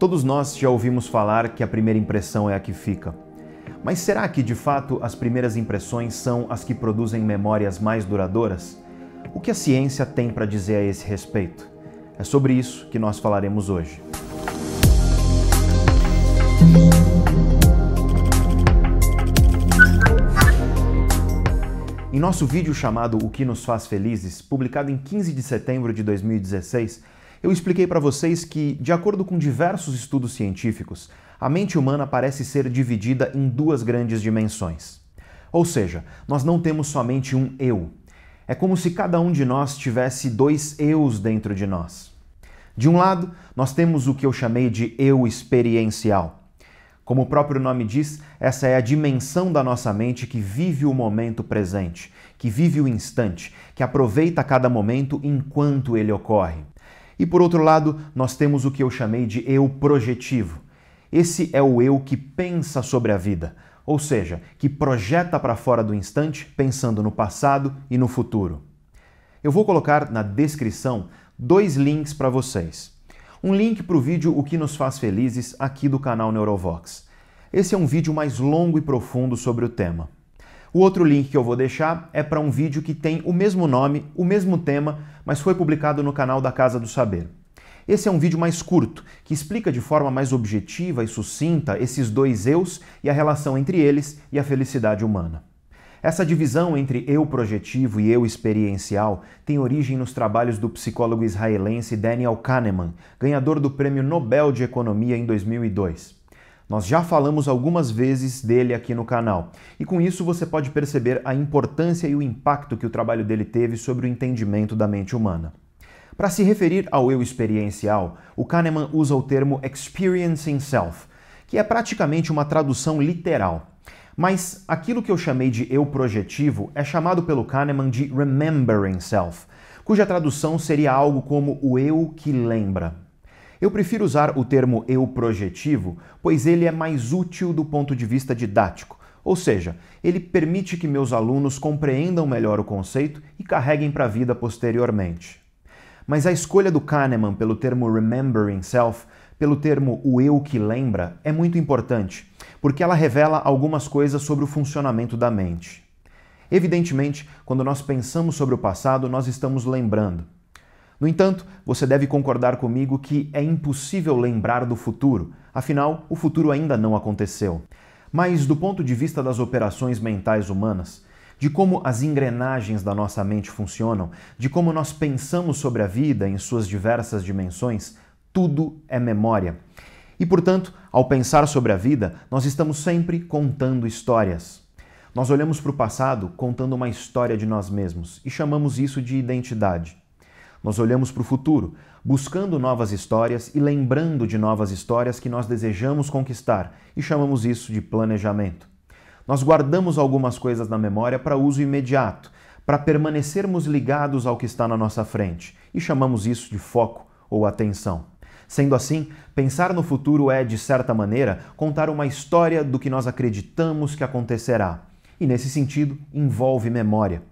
Todos nós já ouvimos falar que a primeira impressão é a que fica. Mas será que de fato as primeiras impressões são as que produzem memórias mais duradouras? O que a ciência tem para dizer a esse respeito? É sobre isso que nós falaremos hoje. Em nosso vídeo chamado O que nos faz felizes, publicado em 15 de setembro de 2016, eu expliquei para vocês que, de acordo com diversos estudos científicos, a mente humana parece ser dividida em duas grandes dimensões. Ou seja, nós não temos somente um eu. É como se cada um de nós tivesse dois eus dentro de nós. De um lado, nós temos o que eu chamei de eu experiencial. Como o próprio nome diz, essa é a dimensão da nossa mente que vive o momento presente, que vive o instante, que aproveita cada momento enquanto ele ocorre. E por outro lado, nós temos o que eu chamei de eu projetivo. Esse é o eu que pensa sobre a vida, ou seja, que projeta para fora do instante, pensando no passado e no futuro. Eu vou colocar na descrição dois links para vocês. Um link para o vídeo O que nos faz felizes aqui do canal Neurovox. Esse é um vídeo mais longo e profundo sobre o tema. O outro link que eu vou deixar é para um vídeo que tem o mesmo nome, o mesmo tema, mas foi publicado no canal da Casa do Saber. Esse é um vídeo mais curto, que explica de forma mais objetiva e sucinta esses dois eus e a relação entre eles e a felicidade humana. Essa divisão entre eu projetivo e eu experiencial tem origem nos trabalhos do psicólogo israelense Daniel Kahneman, ganhador do Prêmio Nobel de Economia em 2002. Nós já falamos algumas vezes dele aqui no canal. E com isso você pode perceber a importância e o impacto que o trabalho dele teve sobre o entendimento da mente humana. Para se referir ao eu experiencial, o Kahneman usa o termo experiencing self, que é praticamente uma tradução literal. Mas aquilo que eu chamei de eu projetivo é chamado pelo Kahneman de remembering self, cuja tradução seria algo como o eu que lembra. Eu prefiro usar o termo eu projetivo, pois ele é mais útil do ponto de vista didático, ou seja, ele permite que meus alunos compreendam melhor o conceito e carreguem para a vida posteriormente. Mas a escolha do Kahneman pelo termo remembering self, pelo termo o eu que lembra, é muito importante, porque ela revela algumas coisas sobre o funcionamento da mente. Evidentemente, quando nós pensamos sobre o passado, nós estamos lembrando. No entanto, você deve concordar comigo que é impossível lembrar do futuro, afinal, o futuro ainda não aconteceu. Mas, do ponto de vista das operações mentais humanas, de como as engrenagens da nossa mente funcionam, de como nós pensamos sobre a vida em suas diversas dimensões, tudo é memória. E, portanto, ao pensar sobre a vida, nós estamos sempre contando histórias. Nós olhamos para o passado contando uma história de nós mesmos e chamamos isso de identidade. Nós olhamos para o futuro, buscando novas histórias e lembrando de novas histórias que nós desejamos conquistar, e chamamos isso de planejamento. Nós guardamos algumas coisas na memória para uso imediato, para permanecermos ligados ao que está na nossa frente, e chamamos isso de foco ou atenção. Sendo assim, pensar no futuro é, de certa maneira, contar uma história do que nós acreditamos que acontecerá. E nesse sentido, envolve memória.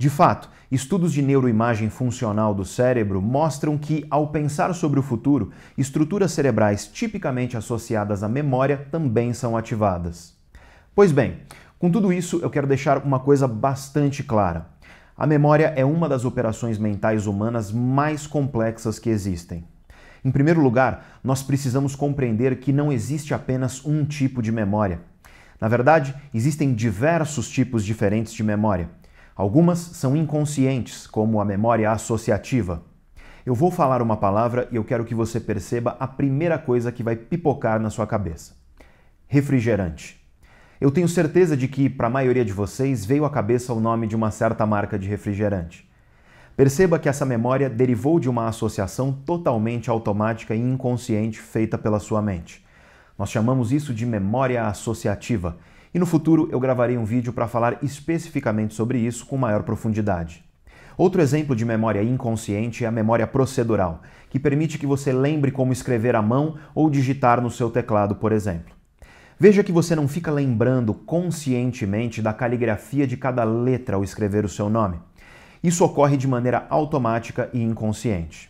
De fato, estudos de neuroimagem funcional do cérebro mostram que, ao pensar sobre o futuro, estruturas cerebrais tipicamente associadas à memória também são ativadas. Pois bem, com tudo isso eu quero deixar uma coisa bastante clara. A memória é uma das operações mentais humanas mais complexas que existem. Em primeiro lugar, nós precisamos compreender que não existe apenas um tipo de memória. Na verdade, existem diversos tipos diferentes de memória. Algumas são inconscientes, como a memória associativa. Eu vou falar uma palavra e eu quero que você perceba a primeira coisa que vai pipocar na sua cabeça: refrigerante. Eu tenho certeza de que, para a maioria de vocês, veio à cabeça o nome de uma certa marca de refrigerante. Perceba que essa memória derivou de uma associação totalmente automática e inconsciente feita pela sua mente. Nós chamamos isso de memória associativa e no futuro eu gravarei um vídeo para falar especificamente sobre isso com maior profundidade. Outro exemplo de memória inconsciente é a memória procedural, que permite que você lembre como escrever à mão ou digitar no seu teclado, por exemplo. Veja que você não fica lembrando conscientemente da caligrafia de cada letra ao escrever o seu nome. Isso ocorre de maneira automática e inconsciente.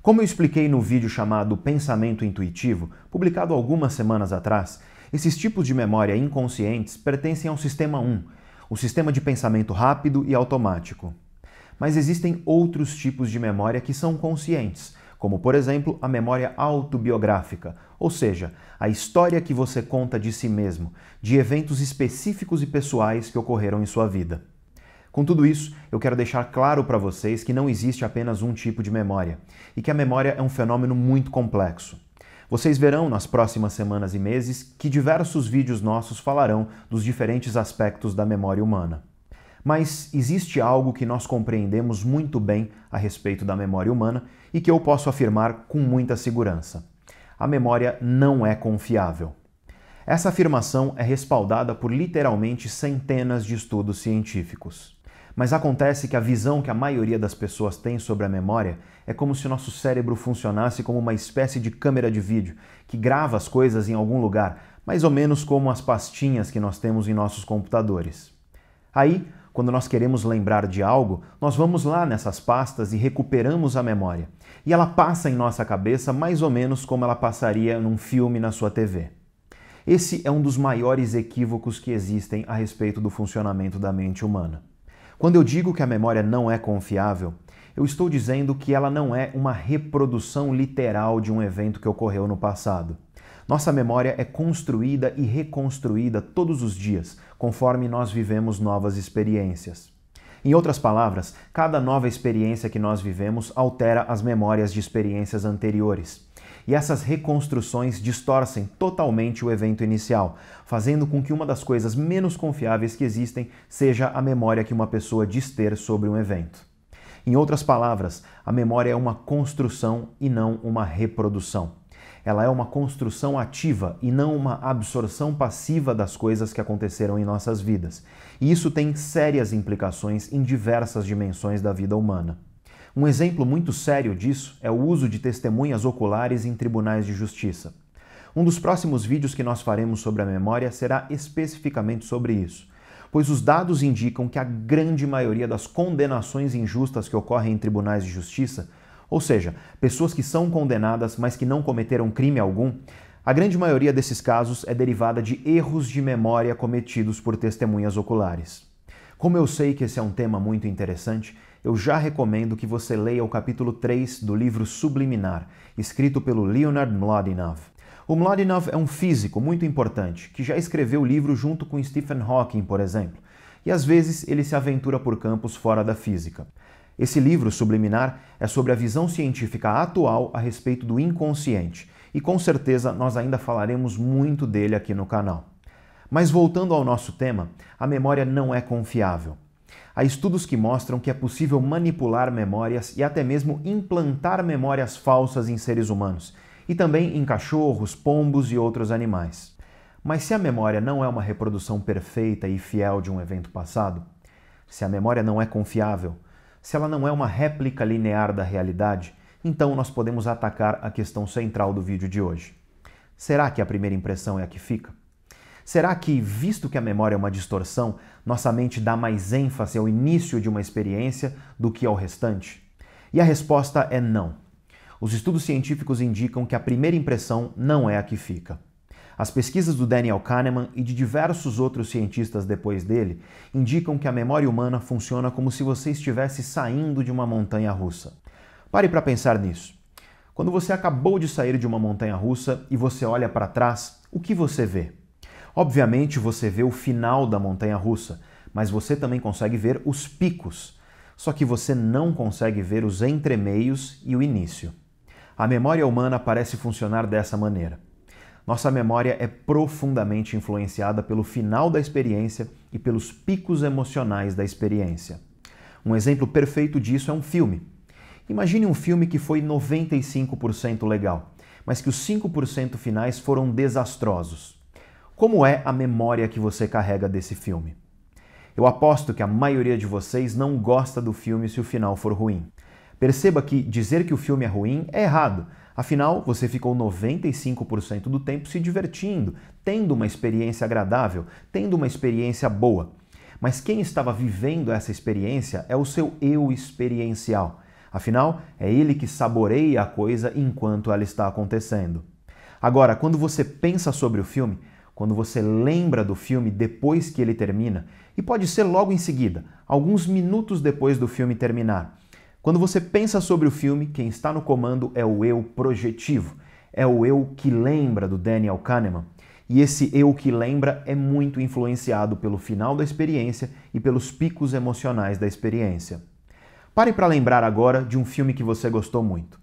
Como eu expliquei no vídeo chamado Pensamento Intuitivo, publicado algumas semanas atrás, esses tipos de memória inconscientes pertencem ao sistema 1, o sistema de pensamento rápido e automático. Mas existem outros tipos de memória que são conscientes, como por exemplo a memória autobiográfica, ou seja, a história que você conta de si mesmo, de eventos específicos e pessoais que ocorreram em sua vida. Com tudo isso, eu quero deixar claro para vocês que não existe apenas um tipo de memória e que a memória é um fenômeno muito complexo. Vocês verão nas próximas semanas e meses que diversos vídeos nossos falarão dos diferentes aspectos da memória humana. Mas existe algo que nós compreendemos muito bem a respeito da memória humana e que eu posso afirmar com muita segurança: a memória não é confiável. Essa afirmação é respaldada por literalmente centenas de estudos científicos. Mas acontece que a visão que a maioria das pessoas tem sobre a memória é como se o nosso cérebro funcionasse como uma espécie de câmera de vídeo que grava as coisas em algum lugar, mais ou menos como as pastinhas que nós temos em nossos computadores. Aí, quando nós queremos lembrar de algo, nós vamos lá nessas pastas e recuperamos a memória. E ela passa em nossa cabeça mais ou menos como ela passaria num filme na sua TV. Esse é um dos maiores equívocos que existem a respeito do funcionamento da mente humana. Quando eu digo que a memória não é confiável, eu estou dizendo que ela não é uma reprodução literal de um evento que ocorreu no passado. Nossa memória é construída e reconstruída todos os dias, conforme nós vivemos novas experiências. Em outras palavras, cada nova experiência que nós vivemos altera as memórias de experiências anteriores. E essas reconstruções distorcem totalmente o evento inicial, fazendo com que uma das coisas menos confiáveis que existem seja a memória que uma pessoa diz ter sobre um evento. Em outras palavras, a memória é uma construção e não uma reprodução. Ela é uma construção ativa e não uma absorção passiva das coisas que aconteceram em nossas vidas. E isso tem sérias implicações em diversas dimensões da vida humana. Um exemplo muito sério disso é o uso de testemunhas oculares em tribunais de justiça. Um dos próximos vídeos que nós faremos sobre a memória será especificamente sobre isso pois os dados indicam que a grande maioria das condenações injustas que ocorrem em tribunais de justiça, ou seja, pessoas que são condenadas, mas que não cometeram crime algum, a grande maioria desses casos é derivada de erros de memória cometidos por testemunhas oculares. Como eu sei que esse é um tema muito interessante, eu já recomendo que você leia o capítulo 3 do livro Subliminar, escrito pelo Leonard Mlodinow. O Mlodinow é um físico muito importante, que já escreveu livro junto com Stephen Hawking, por exemplo, e às vezes ele se aventura por campos fora da física. Esse livro subliminar é sobre a visão científica atual a respeito do inconsciente, e com certeza nós ainda falaremos muito dele aqui no canal. Mas voltando ao nosso tema, a memória não é confiável. Há estudos que mostram que é possível manipular memórias e até mesmo implantar memórias falsas em seres humanos, e também em cachorros, pombos e outros animais. Mas se a memória não é uma reprodução perfeita e fiel de um evento passado, se a memória não é confiável, se ela não é uma réplica linear da realidade, então nós podemos atacar a questão central do vídeo de hoje. Será que a primeira impressão é a que fica? Será que, visto que a memória é uma distorção, nossa mente dá mais ênfase ao início de uma experiência do que ao restante? E a resposta é não. Os estudos científicos indicam que a primeira impressão não é a que fica. As pesquisas do Daniel Kahneman e de diversos outros cientistas depois dele indicam que a memória humana funciona como se você estivesse saindo de uma montanha russa. Pare para pensar nisso. Quando você acabou de sair de uma montanha russa e você olha para trás, o que você vê? Obviamente você vê o final da montanha russa, mas você também consegue ver os picos. Só que você não consegue ver os entremeios e o início. A memória humana parece funcionar dessa maneira. Nossa memória é profundamente influenciada pelo final da experiência e pelos picos emocionais da experiência. Um exemplo perfeito disso é um filme. Imagine um filme que foi 95% legal, mas que os 5% finais foram desastrosos. Como é a memória que você carrega desse filme? Eu aposto que a maioria de vocês não gosta do filme se o final for ruim. Perceba que dizer que o filme é ruim é errado. Afinal, você ficou 95% do tempo se divertindo, tendo uma experiência agradável, tendo uma experiência boa. Mas quem estava vivendo essa experiência é o seu eu experiencial. Afinal, é ele que saboreia a coisa enquanto ela está acontecendo. Agora, quando você pensa sobre o filme, quando você lembra do filme depois que ele termina, e pode ser logo em seguida, alguns minutos depois do filme terminar, quando você pensa sobre o filme, quem está no comando é o eu projetivo, é o eu que lembra do Daniel Kahneman. E esse eu que lembra é muito influenciado pelo final da experiência e pelos picos emocionais da experiência. Pare para lembrar agora de um filme que você gostou muito.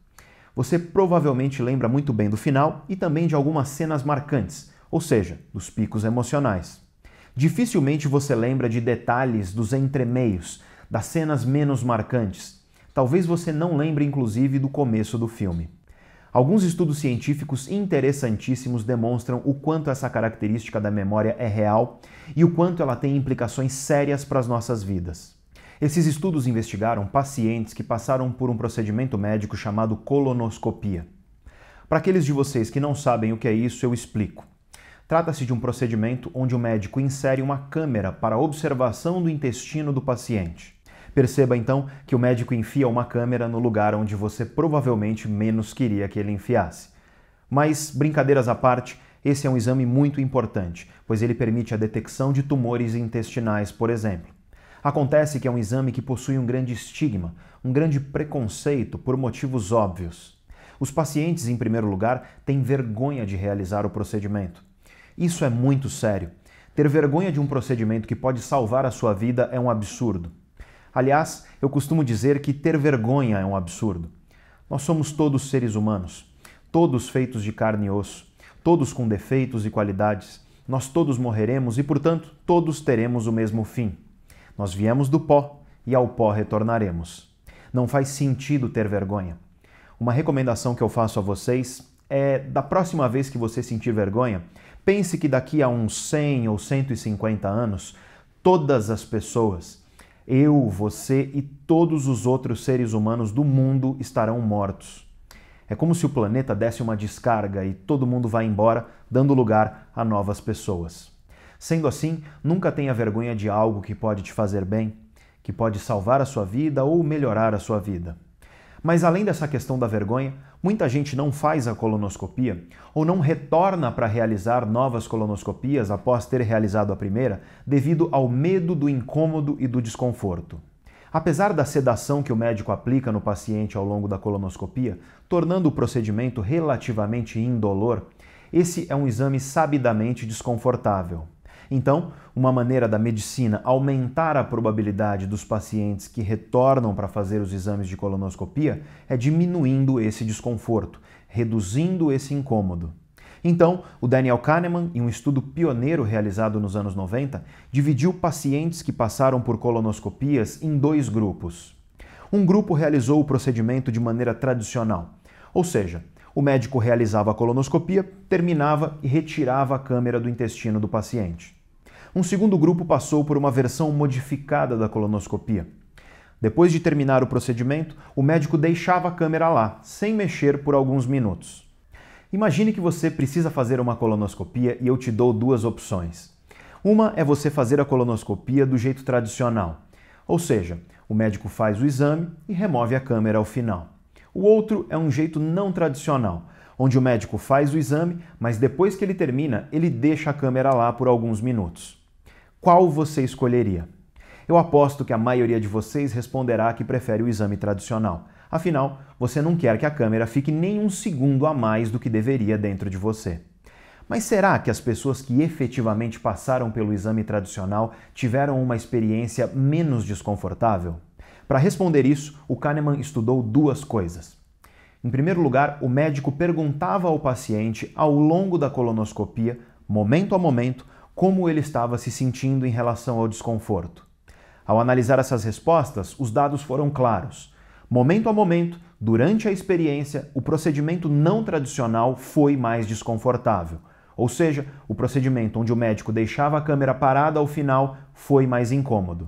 Você provavelmente lembra muito bem do final e também de algumas cenas marcantes, ou seja, dos picos emocionais. Dificilmente você lembra de detalhes dos entremeios, das cenas menos marcantes, Talvez você não lembre, inclusive, do começo do filme. Alguns estudos científicos interessantíssimos demonstram o quanto essa característica da memória é real e o quanto ela tem implicações sérias para as nossas vidas. Esses estudos investigaram pacientes que passaram por um procedimento médico chamado colonoscopia. Para aqueles de vocês que não sabem o que é isso, eu explico. Trata-se de um procedimento onde o médico insere uma câmera para observação do intestino do paciente. Perceba então que o médico enfia uma câmera no lugar onde você provavelmente menos queria que ele enfiasse. Mas, brincadeiras à parte, esse é um exame muito importante, pois ele permite a detecção de tumores intestinais, por exemplo. Acontece que é um exame que possui um grande estigma, um grande preconceito por motivos óbvios. Os pacientes, em primeiro lugar, têm vergonha de realizar o procedimento. Isso é muito sério. Ter vergonha de um procedimento que pode salvar a sua vida é um absurdo. Aliás, eu costumo dizer que ter vergonha é um absurdo. Nós somos todos seres humanos, todos feitos de carne e osso, todos com defeitos e qualidades. Nós todos morreremos e, portanto, todos teremos o mesmo fim. Nós viemos do pó e ao pó retornaremos. Não faz sentido ter vergonha. Uma recomendação que eu faço a vocês é: da próxima vez que você sentir vergonha, pense que daqui a uns 100 ou 150 anos, todas as pessoas eu, você e todos os outros seres humanos do mundo estarão mortos. É como se o planeta desse uma descarga e todo mundo vai embora, dando lugar a novas pessoas. Sendo assim, nunca tenha vergonha de algo que pode te fazer bem, que pode salvar a sua vida ou melhorar a sua vida. Mas além dessa questão da vergonha, Muita gente não faz a colonoscopia ou não retorna para realizar novas colonoscopias após ter realizado a primeira devido ao medo do incômodo e do desconforto. Apesar da sedação que o médico aplica no paciente ao longo da colonoscopia, tornando o procedimento relativamente indolor, esse é um exame sabidamente desconfortável. Então, uma maneira da medicina aumentar a probabilidade dos pacientes que retornam para fazer os exames de colonoscopia é diminuindo esse desconforto, reduzindo esse incômodo. Então, o Daniel Kahneman, em um estudo pioneiro realizado nos anos 90, dividiu pacientes que passaram por colonoscopias em dois grupos. Um grupo realizou o procedimento de maneira tradicional, ou seja, o médico realizava a colonoscopia, terminava e retirava a câmera do intestino do paciente. Um segundo grupo passou por uma versão modificada da colonoscopia. Depois de terminar o procedimento, o médico deixava a câmera lá, sem mexer por alguns minutos. Imagine que você precisa fazer uma colonoscopia e eu te dou duas opções. Uma é você fazer a colonoscopia do jeito tradicional, ou seja, o médico faz o exame e remove a câmera ao final. O outro é um jeito não tradicional, onde o médico faz o exame, mas depois que ele termina, ele deixa a câmera lá por alguns minutos qual você escolheria? Eu aposto que a maioria de vocês responderá que prefere o exame tradicional. Afinal, você não quer que a câmera fique nem um segundo a mais do que deveria dentro de você. Mas será que as pessoas que efetivamente passaram pelo exame tradicional tiveram uma experiência menos desconfortável? Para responder isso, o Kahneman estudou duas coisas. Em primeiro lugar, o médico perguntava ao paciente, ao longo da colonoscopia, momento a momento, como ele estava se sentindo em relação ao desconforto. Ao analisar essas respostas, os dados foram claros. Momento a momento, durante a experiência, o procedimento não tradicional foi mais desconfortável. Ou seja, o procedimento onde o médico deixava a câmera parada ao final foi mais incômodo.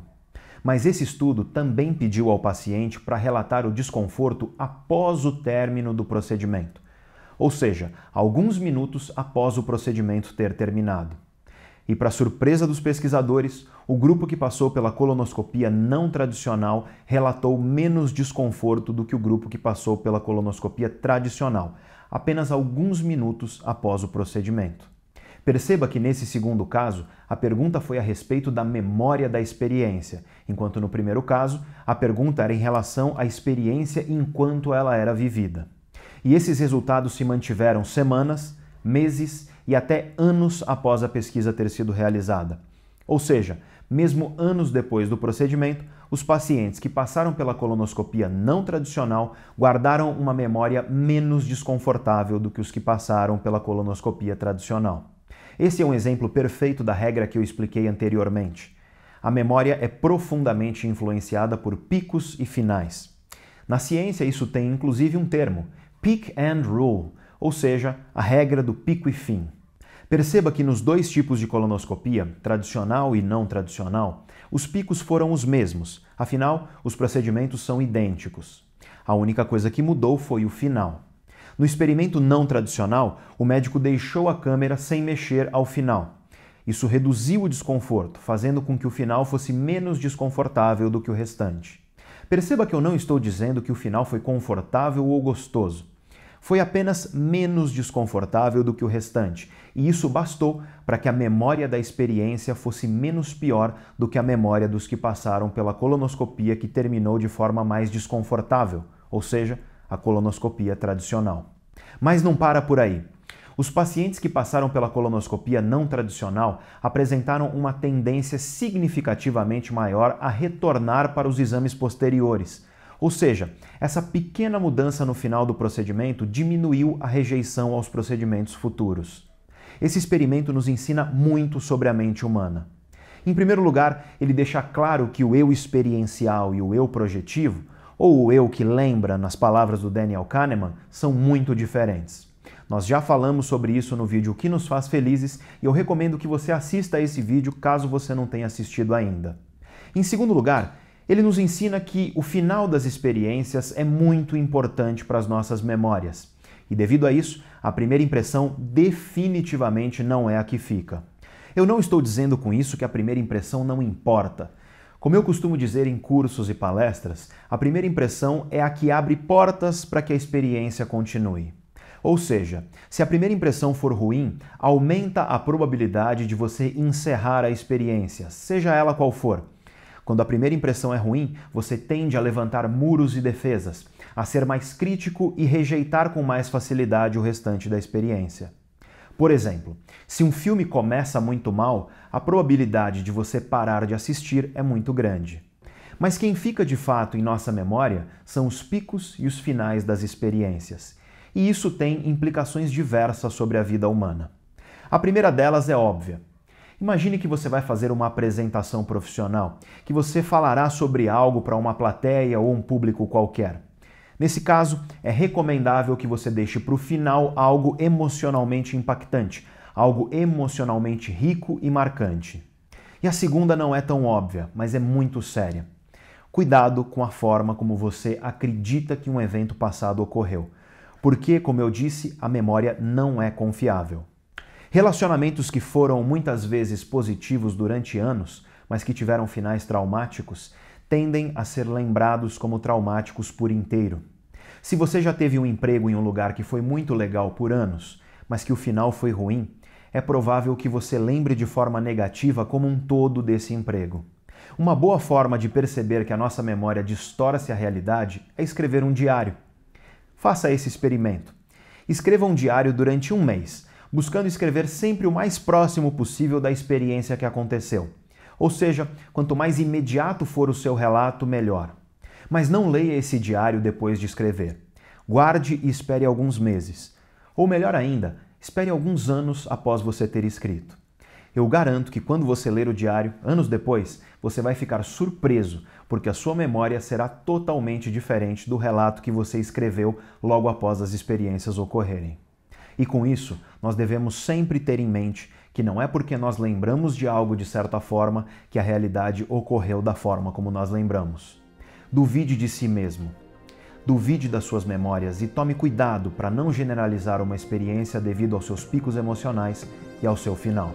Mas esse estudo também pediu ao paciente para relatar o desconforto após o término do procedimento. Ou seja, alguns minutos após o procedimento ter terminado. E, para surpresa dos pesquisadores, o grupo que passou pela colonoscopia não tradicional relatou menos desconforto do que o grupo que passou pela colonoscopia tradicional, apenas alguns minutos após o procedimento. Perceba que nesse segundo caso, a pergunta foi a respeito da memória da experiência, enquanto no primeiro caso, a pergunta era em relação à experiência enquanto ela era vivida. E esses resultados se mantiveram semanas, meses e até anos após a pesquisa ter sido realizada. Ou seja, mesmo anos depois do procedimento, os pacientes que passaram pela colonoscopia não tradicional guardaram uma memória menos desconfortável do que os que passaram pela colonoscopia tradicional. Esse é um exemplo perfeito da regra que eu expliquei anteriormente. A memória é profundamente influenciada por picos e finais. Na ciência, isso tem inclusive um termo, peak and rule, ou seja, a regra do pico e fim. Perceba que nos dois tipos de colonoscopia, tradicional e não tradicional, os picos foram os mesmos, afinal, os procedimentos são idênticos. A única coisa que mudou foi o final. No experimento não tradicional, o médico deixou a câmera sem mexer ao final. Isso reduziu o desconforto, fazendo com que o final fosse menos desconfortável do que o restante. Perceba que eu não estou dizendo que o final foi confortável ou gostoso foi apenas menos desconfortável do que o restante, e isso bastou para que a memória da experiência fosse menos pior do que a memória dos que passaram pela colonoscopia que terminou de forma mais desconfortável, ou seja, a colonoscopia tradicional. Mas não para por aí. Os pacientes que passaram pela colonoscopia não tradicional apresentaram uma tendência significativamente maior a retornar para os exames posteriores ou seja, essa pequena mudança no final do procedimento diminuiu a rejeição aos procedimentos futuros. Esse experimento nos ensina muito sobre a mente humana. Em primeiro lugar, ele deixa claro que o eu experiencial e o eu projetivo, ou o eu que lembra, nas palavras do Daniel Kahneman, são muito diferentes. Nós já falamos sobre isso no vídeo que nos faz felizes e eu recomendo que você assista a esse vídeo caso você não tenha assistido ainda. Em segundo lugar, ele nos ensina que o final das experiências é muito importante para as nossas memórias. E devido a isso, a primeira impressão definitivamente não é a que fica. Eu não estou dizendo com isso que a primeira impressão não importa. Como eu costumo dizer em cursos e palestras, a primeira impressão é a que abre portas para que a experiência continue. Ou seja, se a primeira impressão for ruim, aumenta a probabilidade de você encerrar a experiência, seja ela qual for. Quando a primeira impressão é ruim, você tende a levantar muros e defesas, a ser mais crítico e rejeitar com mais facilidade o restante da experiência. Por exemplo, se um filme começa muito mal, a probabilidade de você parar de assistir é muito grande. Mas quem fica de fato em nossa memória são os picos e os finais das experiências. E isso tem implicações diversas sobre a vida humana. A primeira delas é óbvia. Imagine que você vai fazer uma apresentação profissional, que você falará sobre algo para uma plateia ou um público qualquer. Nesse caso, é recomendável que você deixe para o final algo emocionalmente impactante, algo emocionalmente rico e marcante. E a segunda não é tão óbvia, mas é muito séria. Cuidado com a forma como você acredita que um evento passado ocorreu, porque, como eu disse, a memória não é confiável. Relacionamentos que foram muitas vezes positivos durante anos, mas que tiveram finais traumáticos, tendem a ser lembrados como traumáticos por inteiro. Se você já teve um emprego em um lugar que foi muito legal por anos, mas que o final foi ruim, é provável que você lembre de forma negativa como um todo desse emprego. Uma boa forma de perceber que a nossa memória distorce a realidade é escrever um diário. Faça esse experimento. Escreva um diário durante um mês, buscando escrever sempre o mais próximo possível da experiência que aconteceu. Ou seja, quanto mais imediato for o seu relato, melhor. Mas não leia esse diário depois de escrever. Guarde e espere alguns meses. Ou melhor ainda, espere alguns anos após você ter escrito. Eu garanto que quando você ler o diário, anos depois, você vai ficar surpreso, porque a sua memória será totalmente diferente do relato que você escreveu logo após as experiências ocorrerem. E com isso, nós devemos sempre ter em mente que não é porque nós lembramos de algo de certa forma que a realidade ocorreu da forma como nós lembramos. Duvide de si mesmo. Duvide das suas memórias e tome cuidado para não generalizar uma experiência devido aos seus picos emocionais e ao seu final.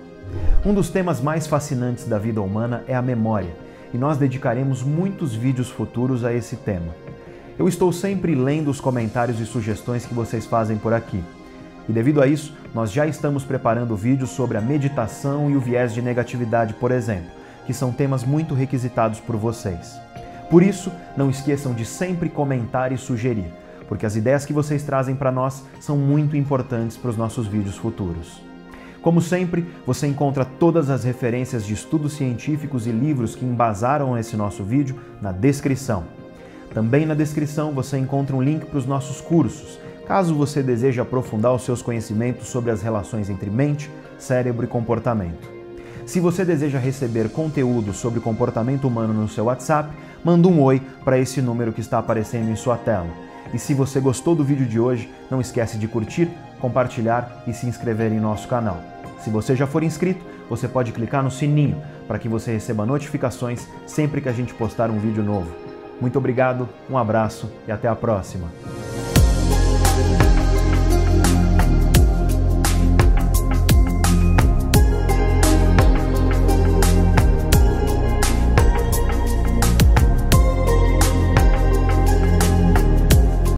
Um dos temas mais fascinantes da vida humana é a memória, e nós dedicaremos muitos vídeos futuros a esse tema. Eu estou sempre lendo os comentários e sugestões que vocês fazem por aqui. E devido a isso, nós já estamos preparando vídeos sobre a meditação e o viés de negatividade, por exemplo, que são temas muito requisitados por vocês. Por isso, não esqueçam de sempre comentar e sugerir, porque as ideias que vocês trazem para nós são muito importantes para os nossos vídeos futuros. Como sempre, você encontra todas as referências de estudos científicos e livros que embasaram esse nosso vídeo na descrição. Também na descrição você encontra um link para os nossos cursos, Caso você deseje aprofundar os seus conhecimentos sobre as relações entre mente, cérebro e comportamento. Se você deseja receber conteúdo sobre comportamento humano no seu WhatsApp, manda um oi para esse número que está aparecendo em sua tela. E se você gostou do vídeo de hoje, não esquece de curtir, compartilhar e se inscrever em nosso canal. Se você já for inscrito, você pode clicar no sininho para que você receba notificações sempre que a gente postar um vídeo novo. Muito obrigado, um abraço e até a próxima!